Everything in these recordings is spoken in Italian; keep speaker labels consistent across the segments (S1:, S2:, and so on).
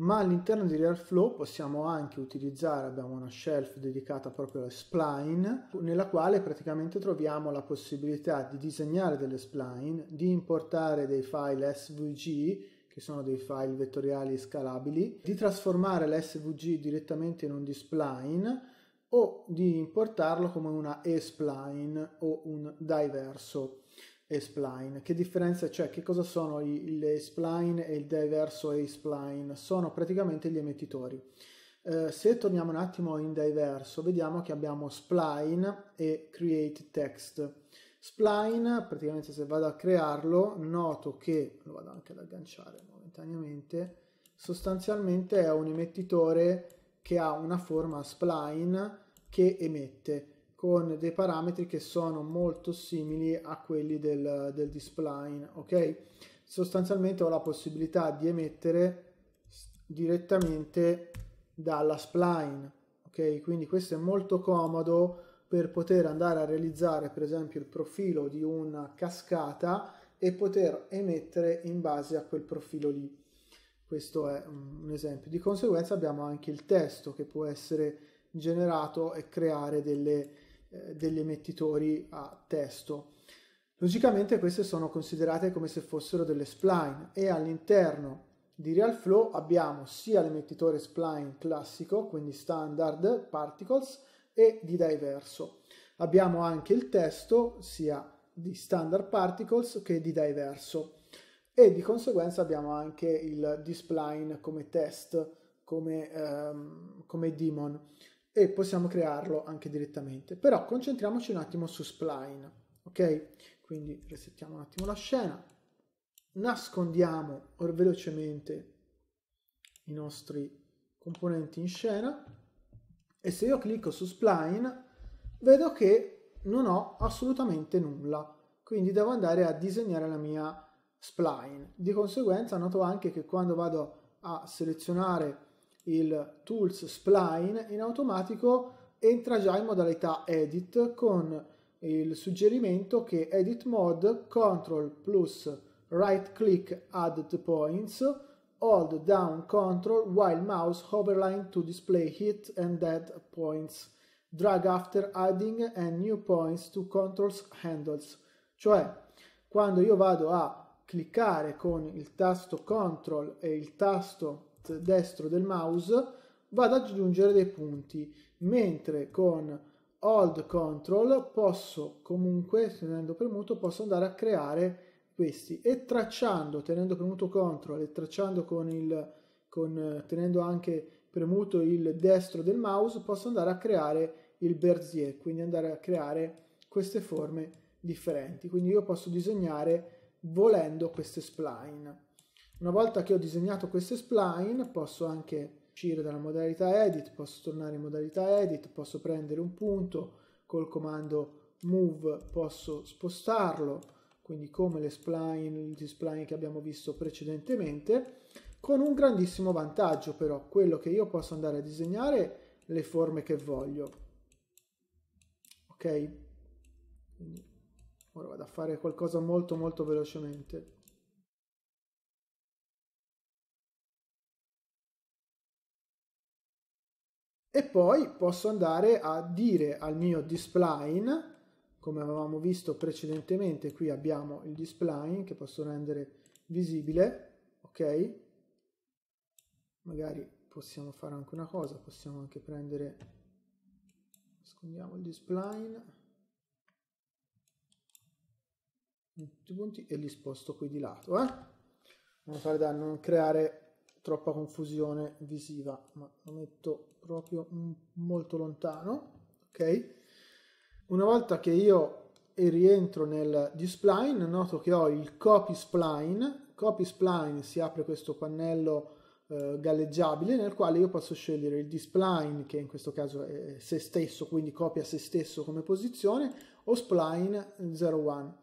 S1: ma all'interno di RealFlow possiamo anche utilizzare, abbiamo una shelf dedicata proprio alle spline, nella quale praticamente troviamo la possibilità di disegnare delle spline, di importare dei file SVG che sono dei file vettoriali scalabili, di trasformare l'SVG direttamente in un displine o di importarlo come una e-spline o un diverso e spline. Che differenza c'è? Che cosa sono i, le spline e il diverso e spline? Sono praticamente gli emettitori. Eh, se torniamo un attimo in diverso, vediamo che abbiamo spline e create text. Spline, praticamente se vado a crearlo, noto che, lo vado anche ad agganciare momentaneamente, sostanzialmente è un emettitore che ha una forma spline che emette con dei parametri che sono molto simili a quelli del, del displine, ok? Sostanzialmente ho la possibilità di emettere direttamente dalla spline, ok? Quindi questo è molto comodo per poter andare a realizzare per esempio il profilo di una cascata e poter emettere in base a quel profilo lì. Questo è un esempio. Di conseguenza abbiamo anche il testo che può essere generato e creare delle, eh, degli emettitori a testo. Logicamente queste sono considerate come se fossero delle spline e all'interno di RealFlow abbiamo sia l'emettitore spline classico, quindi standard particles, e di diverso. Abbiamo anche il testo sia di standard particles che di diverso e di conseguenza abbiamo anche il display come test, come, ehm, come daemon e possiamo crearlo anche direttamente. Però concentriamoci un attimo su spline, ok? Quindi resettiamo un attimo la scena, nascondiamo velocemente i nostri componenti in scena e se io clicco su spline vedo che non ho assolutamente nulla, quindi devo andare a disegnare la mia spline. Di conseguenza noto anche che quando vado a selezionare il Tools Spline, in automatico entra già in modalità Edit con il suggerimento che Edit Mode Ctrl plus Right Click Add the Points Hold Down Ctrl while mouse hoverline to display hit and dead points Drag after adding and new points to controls handles cioè quando io vado a cliccare con il tasto Ctrl e il tasto slot destro del mouse vado ad aggiungere dei punti, mentre con Hold Control posso comunque, tenendo premuto, posso andare a creare questi e tracciando, tenendo premuto Control e tracciando con il, con, tenendo anche premuto il destro del mouse, posso andare a creare il berzier, quindi andare a creare queste forme differenti. Quindi io posso disegnare volendo queste spline. Una volta che ho disegnato queste spline posso anche uscire dalla modalità edit, posso tornare in modalità edit, posso prendere un punto col comando move, posso spostarlo, quindi come le spline, gli spline che abbiamo visto precedentemente, con un grandissimo vantaggio però, quello che io posso andare a disegnare le forme che voglio. Ok? ora vado a fare qualcosa molto molto velocemente. e poi posso andare a dire al mio displine come avevamo visto precedentemente qui abbiamo il displine che posso rendere visibile ok magari possiamo fare anche una cosa possiamo anche prendere nascondiamo il displine e li sposto qui di lato eh? non, fare da, non creare troppa confusione visiva, ma lo metto proprio molto lontano, ok? Una volta che io rientro nel displine, noto che ho il copy spline, copy spline si apre questo pannello eh, galleggiabile nel quale io posso scegliere il displine che in questo caso è se stesso, quindi copia se stesso come posizione, o spline 01.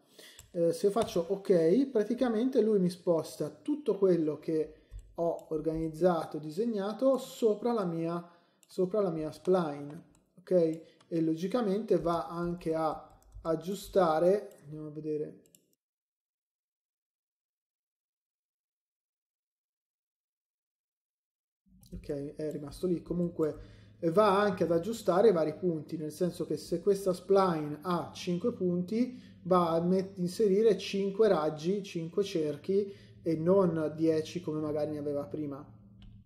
S1: Eh, se faccio ok, praticamente lui mi sposta tutto quello che ho organizzato, disegnato sopra la mia, sopra la mia spline, ok? E logicamente va anche a aggiustare, andiamo a vedere, ok? È rimasto lì, comunque eh, va anche ad aggiustare i vari punti, nel senso che se questa spline ha 5 punti, va a inserire 5 raggi, 5 cerchi e non 10 come magari ne aveva prima.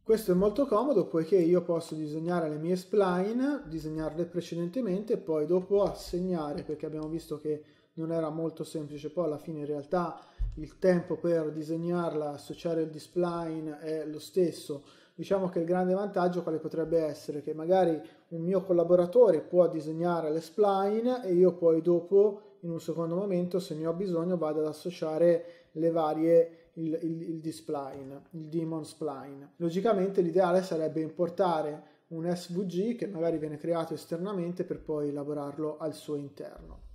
S1: Questo è molto comodo poiché io posso disegnare le mie spline, disegnarle precedentemente e poi dopo assegnare perché abbiamo visto che non era molto semplice, poi alla fine in realtà il tempo per disegnarla, associare il displine è lo stesso. Diciamo che il grande vantaggio quale potrebbe essere che magari un mio collaboratore può disegnare le spline e io poi dopo in un secondo momento se ne ho bisogno vado ad associare le varie il, il, il displine, il demon spline. Logicamente l'ideale sarebbe importare un SVG che magari viene creato esternamente per poi lavorarlo al suo interno.